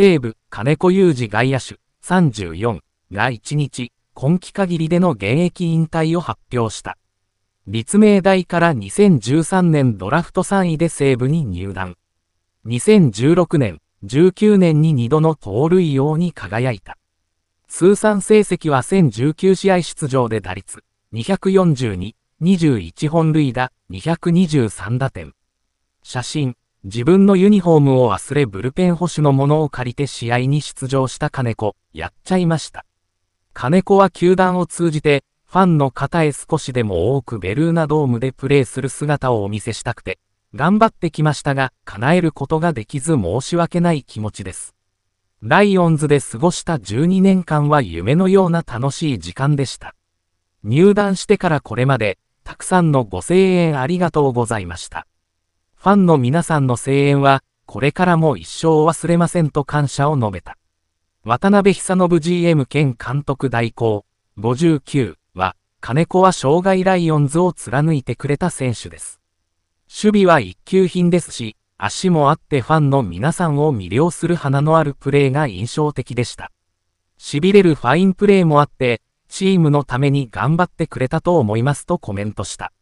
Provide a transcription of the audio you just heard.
西武、金子裕二外野手34が1日、今季限りでの現役引退を発表した。立命大から2013年ドラフト3位で西武に入団。2016年、19年に2度の盗塁王に輝いた。通算成績は1019試合出場で打率242、21本塁打、223打点。写真、自分のユニフォームを忘れブルペン保守のものを借りて試合に出場した金子、やっちゃいました。金子は球団を通じて、ファンの方へ少しでも多くベルーナドームでプレーする姿をお見せしたくて、頑張ってきましたが、叶えることができず申し訳ない気持ちです。ライオンズで過ごした12年間は夢のような楽しい時間でした。入団してからこれまで、たくさんのご声援ありがとうございました。ファンの皆さんの声援は、これからも一生忘れませんと感謝を述べた。渡辺久信 GM 兼監督代行、59は、金子は障害ライオンズを貫いてくれた選手です。守備は一級品ですし、足もあってファンの皆さんを魅了する花のあるプレーが印象的でした。痺れるファインプレーもあって、チームのために頑張ってくれたと思いますとコメントした。